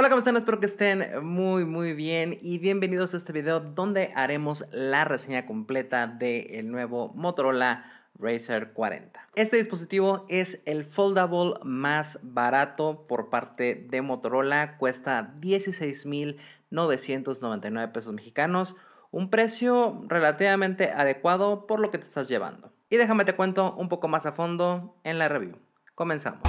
Hola, ¿cómo Espero que estén muy, muy bien y bienvenidos a este video donde haremos la reseña completa del nuevo Motorola Razr 40. Este dispositivo es el foldable más barato por parte de Motorola, cuesta 16.999 pesos mexicanos, un precio relativamente adecuado por lo que te estás llevando. Y déjame te cuento un poco más a fondo en la review. Comenzamos.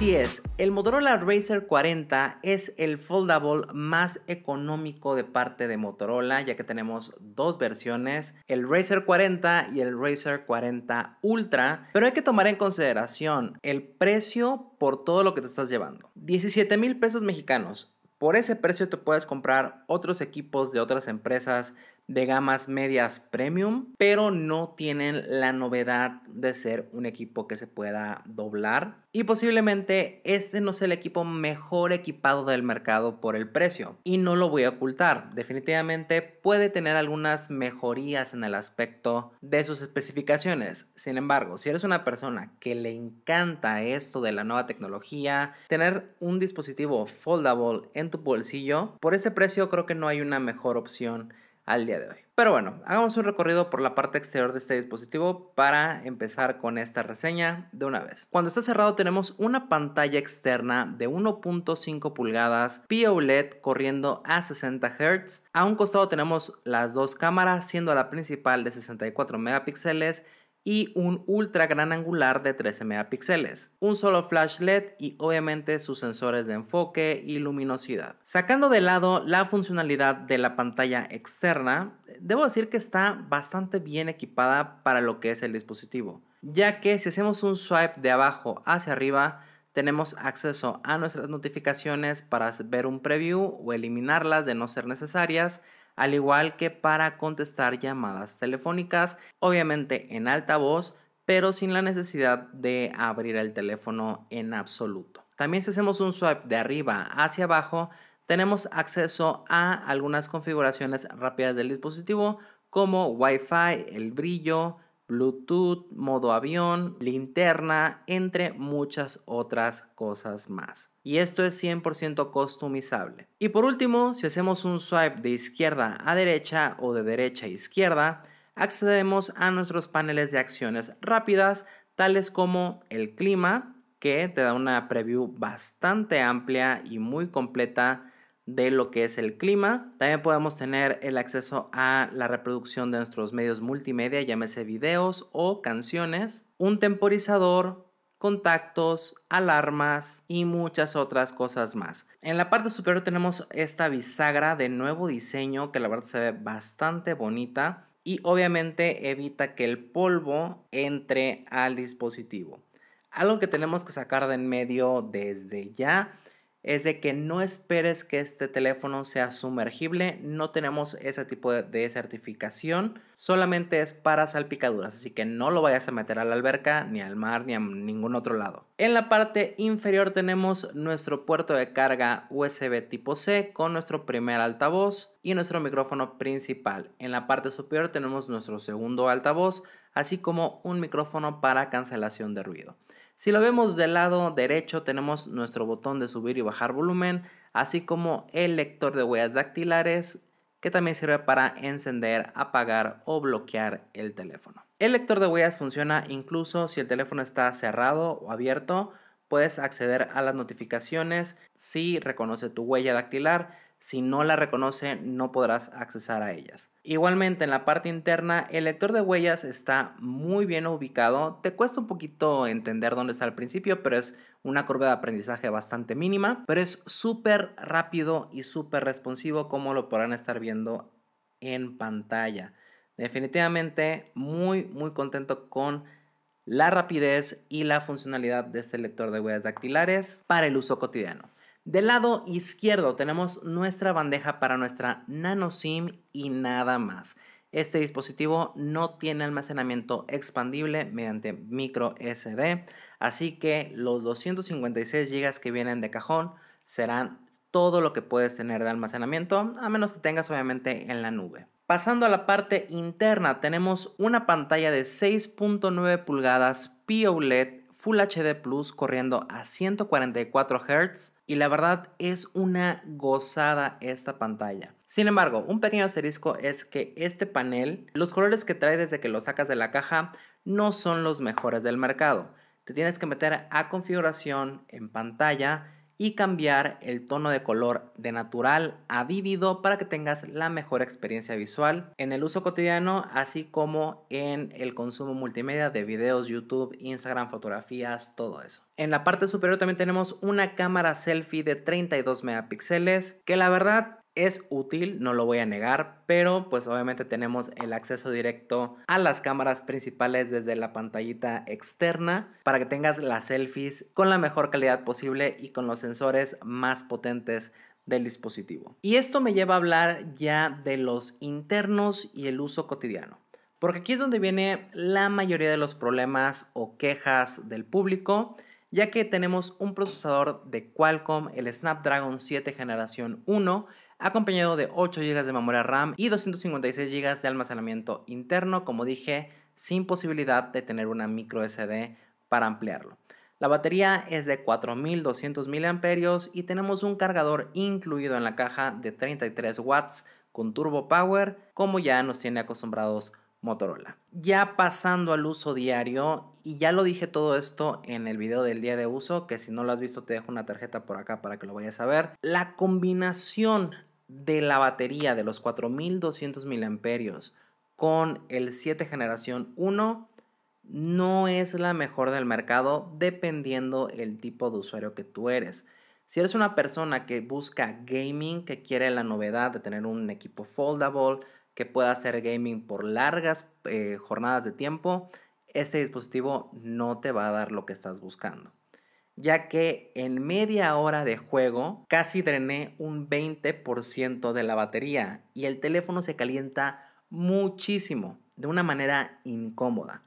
Así es, el Motorola Racer 40 es el foldable más económico de parte de Motorola, ya que tenemos dos versiones, el Racer 40 y el Racer 40 Ultra, pero hay que tomar en consideración el precio por todo lo que te estás llevando. 17 mil pesos mexicanos. Por ese precio te puedes comprar otros equipos de otras empresas de gamas medias premium, pero no tienen la novedad de ser un equipo que se pueda doblar. Y posiblemente este no sea el equipo mejor equipado del mercado por el precio. Y no lo voy a ocultar, definitivamente puede tener algunas mejorías en el aspecto de sus especificaciones. Sin embargo, si eres una persona que le encanta esto de la nueva tecnología, tener un dispositivo foldable en tu bolsillo, por ese precio creo que no hay una mejor opción al día de hoy. Pero bueno, hagamos un recorrido por la parte exterior de este dispositivo para empezar con esta reseña de una vez. Cuando está cerrado tenemos una pantalla externa de 1.5 pulgadas POLED corriendo a 60 Hz. A un costado tenemos las dos cámaras, siendo la principal de 64 megapíxeles y un ultra gran angular de 13 megapíxeles, un solo flash LED y obviamente sus sensores de enfoque y luminosidad. Sacando de lado la funcionalidad de la pantalla externa, debo decir que está bastante bien equipada para lo que es el dispositivo, ya que si hacemos un swipe de abajo hacia arriba, tenemos acceso a nuestras notificaciones para ver un preview o eliminarlas de no ser necesarias, al igual que para contestar llamadas telefónicas, obviamente en altavoz, pero sin la necesidad de abrir el teléfono en absoluto. También si hacemos un swipe de arriba hacia abajo, tenemos acceso a algunas configuraciones rápidas del dispositivo como Wi-Fi, el brillo, Bluetooth, modo avión, linterna, entre muchas otras cosas más. Y esto es 100% customizable. Y por último, si hacemos un swipe de izquierda a derecha o de derecha a izquierda, accedemos a nuestros paneles de acciones rápidas, tales como el clima, que te da una preview bastante amplia y muy completa de lo que es el clima. También podemos tener el acceso a la reproducción de nuestros medios multimedia, llámese videos o canciones, un temporizador, contactos, alarmas y muchas otras cosas más. En la parte superior tenemos esta bisagra de nuevo diseño que la verdad se ve bastante bonita y obviamente evita que el polvo entre al dispositivo. Algo que tenemos que sacar de en medio desde ya es de que no esperes que este teléfono sea sumergible, no tenemos ese tipo de, certificación, solamente es para salpicaduras, así que no lo vayas a meter a la alberca, ni al mar, ni a ningún otro lado. En la parte inferior tenemos nuestro puerto de carga USB tipo C con nuestro primer altavoz y nuestro micrófono principal. En la parte superior tenemos nuestro segundo altavoz, así como un micrófono para cancelación de ruido. Si lo vemos del lado derecho tenemos nuestro botón de subir y bajar volumen, así como el lector de huellas dactilares que también sirve para encender, apagar o bloquear el teléfono. El lector de huellas funciona incluso si el teléfono está cerrado o abierto, puedes acceder a las notificaciones si reconoce tu huella dactilar, si no la reconoce, no podrás accesar a ellas. Igualmente, en la parte interna, el lector de huellas está muy bien ubicado. Te cuesta un poquito entender dónde está al principio, pero es una curva de aprendizaje bastante mínima. Pero es súper rápido y súper responsivo, como lo podrán estar viendo en pantalla. Definitivamente, muy, muy contento con la rapidez y la funcionalidad de este lector de huellas dactilares para el uso cotidiano. Del lado izquierdo tenemos nuestra bandeja para nuestra nano SIM y nada más. Este dispositivo no tiene almacenamiento expandible mediante micro SD, así que los 256 GB que vienen de cajón serán todo lo que puedes tener de almacenamiento, a menos que tengas obviamente en la nube. Pasando a la parte interna, tenemos una pantalla de 6.9 pulgadas LED. Full HD Plus corriendo a 144 Hz y la verdad es una gozada esta pantalla. Sin embargo, un pequeño asterisco es que este panel, los colores que trae desde que lo sacas de la caja no son los mejores del mercado. Te tienes que meter a configuración en pantalla y cambiar el tono de color de natural a vívido para que tengas la mejor experiencia visual en el uso cotidiano, así como en el consumo multimedia de videos, YouTube, Instagram, fotografías, todo eso. En la parte superior también tenemos una cámara selfie de 32 megapíxeles que la verdad es útil, no lo voy a negar, pero pues obviamente tenemos el acceso directo a las cámaras principales desde la pantallita externa para que tengas las selfies con la mejor calidad posible y con los sensores más potentes del dispositivo. Y esto me lleva a hablar ya de los internos y el uso cotidiano. Porque aquí es donde viene la mayoría de los problemas o quejas del público, ya que tenemos un procesador de Qualcomm, el Snapdragon 7 generación 1, acompañado de 8 GB de memoria RAM y 256 GB de almacenamiento interno, como dije, sin posibilidad de tener una micro SD para ampliarlo. La batería es de 4200 mAh y tenemos un cargador incluido en la caja de 33 watts con turbo power, como ya nos tiene acostumbrados Motorola. Ya pasando al uso diario, y ya lo dije todo esto en el video del día de uso, que si no lo has visto te dejo una tarjeta por acá para que lo vayas a ver. La combinación de la batería de los 4200 miliamperios con el 7 generación 1 no es la mejor del mercado dependiendo el tipo de usuario que tú eres. Si eres una persona que busca gaming, que quiere la novedad de tener un equipo foldable, que pueda hacer gaming por largas eh, jornadas de tiempo, este dispositivo no te va a dar lo que estás buscando ya que en media hora de juego casi drené un 20% de la batería y el teléfono se calienta muchísimo, de una manera incómoda.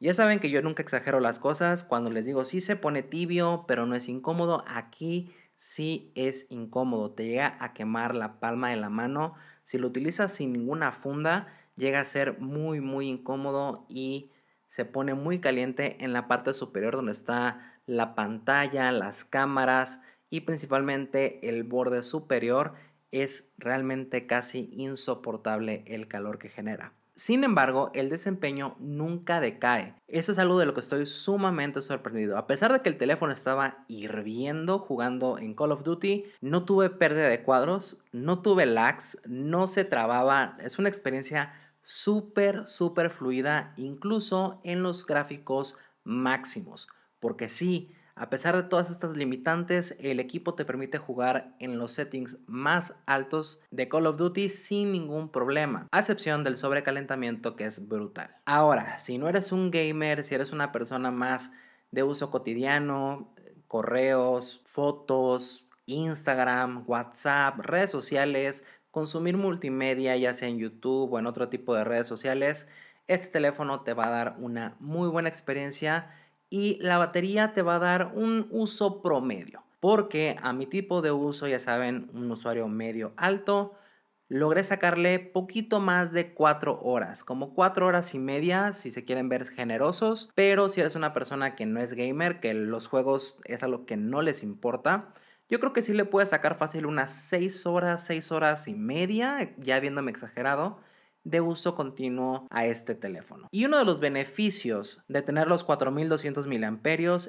Ya saben que yo nunca exagero las cosas, cuando les digo sí se pone tibio, pero no es incómodo, aquí sí es incómodo, te llega a quemar la palma de la mano, si lo utilizas sin ninguna funda, llega a ser muy muy incómodo y se pone muy caliente en la parte superior donde está la pantalla, las cámaras y principalmente el borde superior es realmente casi insoportable el calor que genera. Sin embargo, el desempeño nunca decae. Eso es algo de lo que estoy sumamente sorprendido. A pesar de que el teléfono estaba hirviendo jugando en Call of Duty, no tuve pérdida de cuadros, no tuve lags, no se trababa. Es una experiencia súper, súper fluida, incluso en los gráficos máximos. Porque sí, a pesar de todas estas limitantes, el equipo te permite jugar en los settings más altos de Call of Duty sin ningún problema, a excepción del sobrecalentamiento que es brutal. Ahora, si no eres un gamer, si eres una persona más de uso cotidiano, correos, fotos, Instagram, WhatsApp, redes sociales, consumir multimedia, ya sea en YouTube o en otro tipo de redes sociales, este teléfono te va a dar una muy buena experiencia y la batería te va a dar un uso promedio. Porque a mi tipo de uso, ya saben, un usuario medio alto, logré sacarle poquito más de 4 horas, como 4 horas y media si se quieren ver generosos, pero si eres una persona que no es gamer, que los juegos es algo que no les importa, yo creo que sí le puede sacar fácil unas 6 horas, 6 horas y media, ya viéndome exagerado de uso continuo a este teléfono. Y uno de los beneficios de tener los 4200 mAh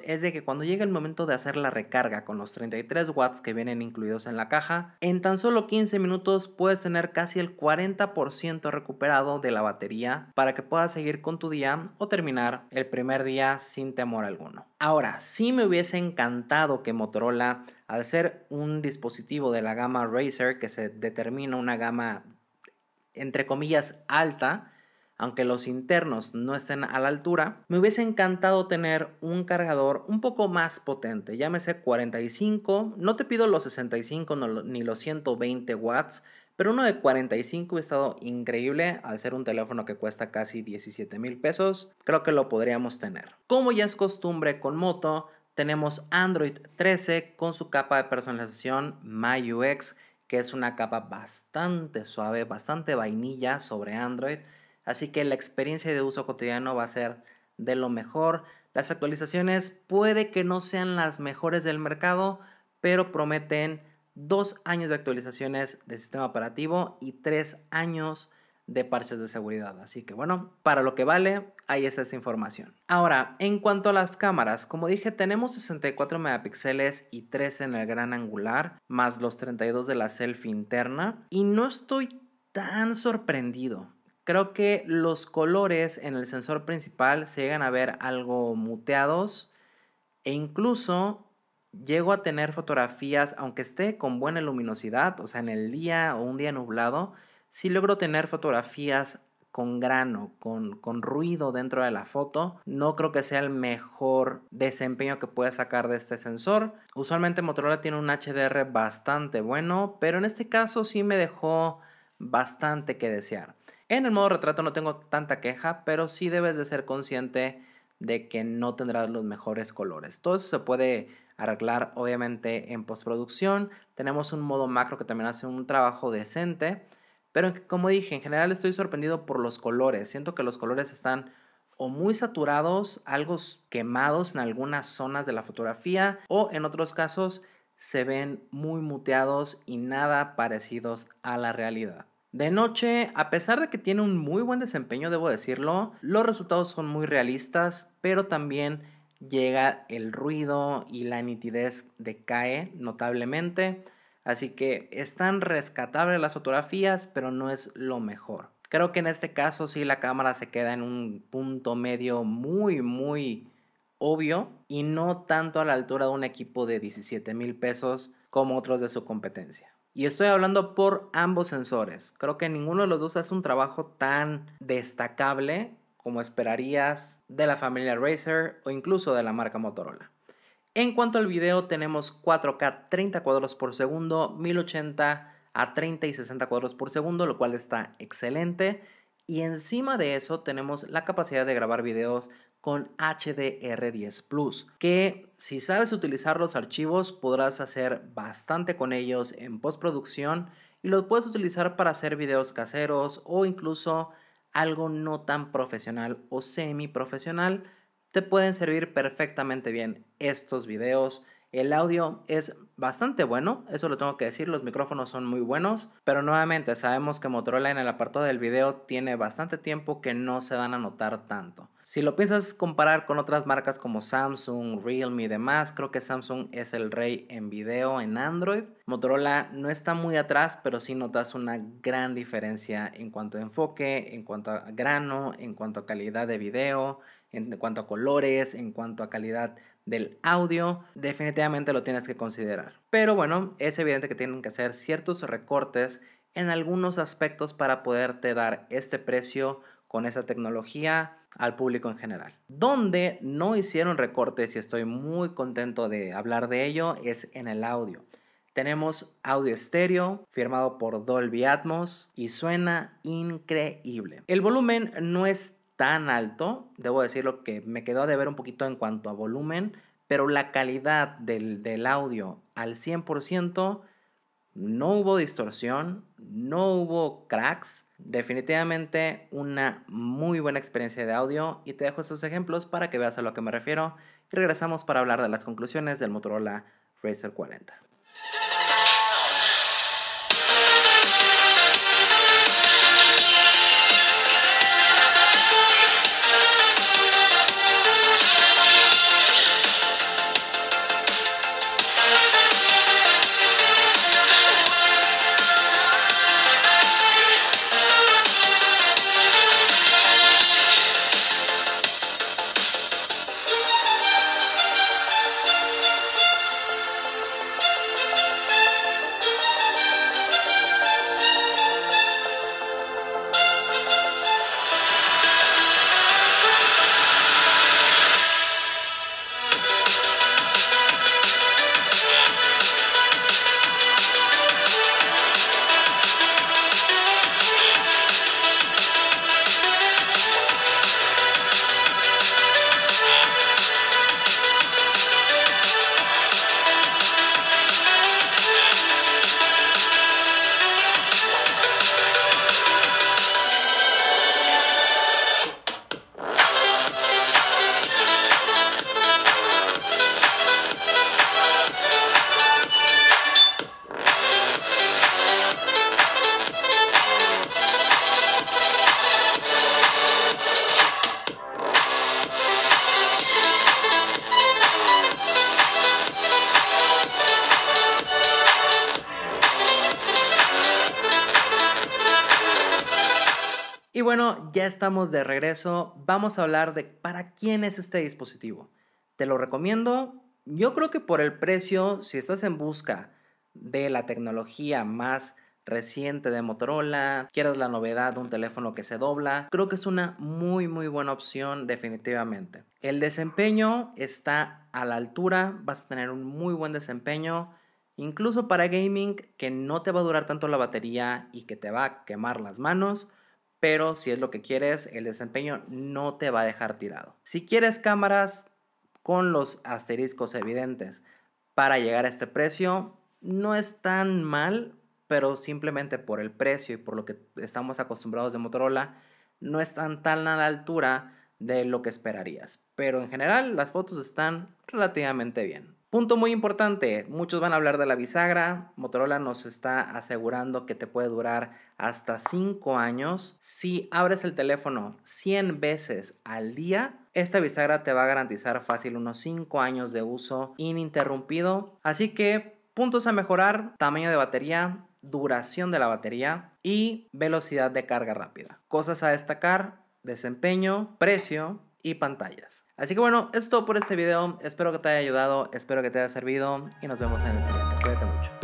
es de que cuando llegue el momento de hacer la recarga con los 33 watts que vienen incluidos en la caja, en tan solo 15 minutos puedes tener casi el 40% recuperado de la batería para que puedas seguir con tu día o terminar el primer día sin temor alguno. Ahora, sí me hubiese encantado que Motorola al ser un dispositivo de la gama Razer que se determina una gama entre comillas, alta, aunque los internos no estén a la altura, me hubiese encantado tener un cargador un poco más potente, llámese 45, no te pido los 65 ni los 120 watts, pero uno de 45 ha estado increíble al ser un teléfono que cuesta casi 17 mil pesos, creo que lo podríamos tener. Como ya es costumbre con Moto, tenemos Android 13 con su capa de personalización MyUX que es una capa bastante suave, bastante vainilla sobre Android. Así que la experiencia de uso cotidiano va a ser de lo mejor. Las actualizaciones puede que no sean las mejores del mercado, pero prometen dos años de actualizaciones de sistema operativo y tres años de parches de seguridad. Así que bueno, para lo que vale, ahí está esta información. Ahora, en cuanto a las cámaras, como dije, tenemos 64 megapíxeles y 3 en el gran angular, más los 32 de la selfie interna. Y no estoy tan sorprendido. Creo que los colores en el sensor principal se llegan a ver algo muteados e incluso llego a tener fotografías, aunque esté con buena luminosidad, o sea, en el día o un día nublado, si logro tener fotografías con grano, con, ruido dentro de la foto, no creo que sea el mejor desempeño que pueda sacar de este sensor. Usualmente Motorola tiene un HDR bastante bueno, pero en este caso sí me dejó bastante que desear. En el modo retrato no tengo tanta queja, pero sí debes de ser consciente de que no tendrás los mejores colores. Todo eso se puede arreglar obviamente en postproducción. Tenemos un modo macro que también hace un trabajo decente pero como dije, en general estoy sorprendido por los colores. Siento que los colores están o muy saturados, algo quemados en algunas zonas de la fotografía o en otros casos se ven muy muteados y nada parecidos a la realidad. De noche, a pesar de que tiene un muy buen desempeño, debo decirlo, los resultados son muy realistas, pero también llega el ruido y la nitidez decae notablemente. Así que están rescatables las fotografías, pero no es lo mejor. Creo que en este caso sí la cámara se queda en un punto medio muy, muy obvio y no tanto a la altura de un equipo de 17 mil pesos como otros de su competencia. Y estoy hablando por ambos sensores. Creo que ninguno de los dos hace un trabajo tan destacable como esperarías de la familia Razer o incluso de la marca Motorola. En cuanto al video, tenemos 4K 30 cuadros por segundo, 1080 a 30 y 60 cuadros por segundo, lo cual está excelente. Y encima de eso tenemos la capacidad de grabar videos con HDR10 Plus, que si sabes utilizar los archivos podrás hacer bastante con ellos en postproducción y los puedes utilizar para hacer videos caseros o incluso algo no tan profesional o semi profesional te pueden servir perfectamente bien estos videos. El audio es bastante bueno, eso lo tengo que decir, los micrófonos son muy buenos, pero nuevamente sabemos que Motorola en el apartado del video tiene bastante tiempo que no se van a notar tanto. Si lo piensas comparar con otras marcas como Samsung, Realme y demás, creo que Samsung es el rey en video en Android. Motorola no está muy atrás, pero sí notas una gran diferencia en cuanto a enfoque, en cuanto a grano, en cuanto a calidad de video, en cuanto a colores, en cuanto a calidad del audio, definitivamente lo tienes que considerar. Pero bueno, es evidente que tienen que hacer ciertos recortes en algunos aspectos para poderte dar este precio con esa tecnología al público en general. Donde no hicieron recortes y estoy muy contento de hablar de ello es en el audio. Tenemos audio estéreo firmado por Dolby Atmos y suena increíble. El volumen no es tan alto. Debo decirlo que me quedó de ver un poquito en cuanto a volumen, pero la calidad del, del audio al 100%, no hubo distorsión, no hubo cracks. Definitivamente una muy buena experiencia de audio y te dejo estos ejemplos para que veas a lo que me refiero y regresamos para hablar de las conclusiones del Motorola Racer 40. Y bueno, ya estamos de regreso. Vamos a hablar de para quién es este dispositivo. Te lo recomiendo. Yo creo que por el precio, si estás en busca de la tecnología más reciente de Motorola, quieres la novedad de un teléfono que se dobla, creo que es una muy muy buena opción definitivamente. El desempeño está a la altura, vas a tener un muy buen desempeño, incluso para gaming que no te va a durar tanto la batería y que te va a quemar las manos pero si es lo que quieres, el desempeño no te va a dejar tirado. Si quieres cámaras con los asteriscos evidentes para llegar a este precio, no es tan mal, pero simplemente por el precio y por lo que estamos acostumbrados de Motorola, no están tan a la altura de lo que esperarías. Pero en general las fotos están relativamente bien. Punto muy importante, muchos van a hablar de la bisagra, Motorola nos está asegurando que te puede durar hasta 5 años. Si abres el teléfono 100 veces al día, esta bisagra te va a garantizar fácil unos 5 años de uso ininterrumpido. Así que puntos a mejorar, tamaño de batería, duración de la batería y velocidad de carga rápida. Cosas a destacar, desempeño, precio, y pantallas. Así que bueno, es todo por este video. Espero que te haya ayudado, espero que te haya servido y nos vemos en el siguiente. Cuídate mucho.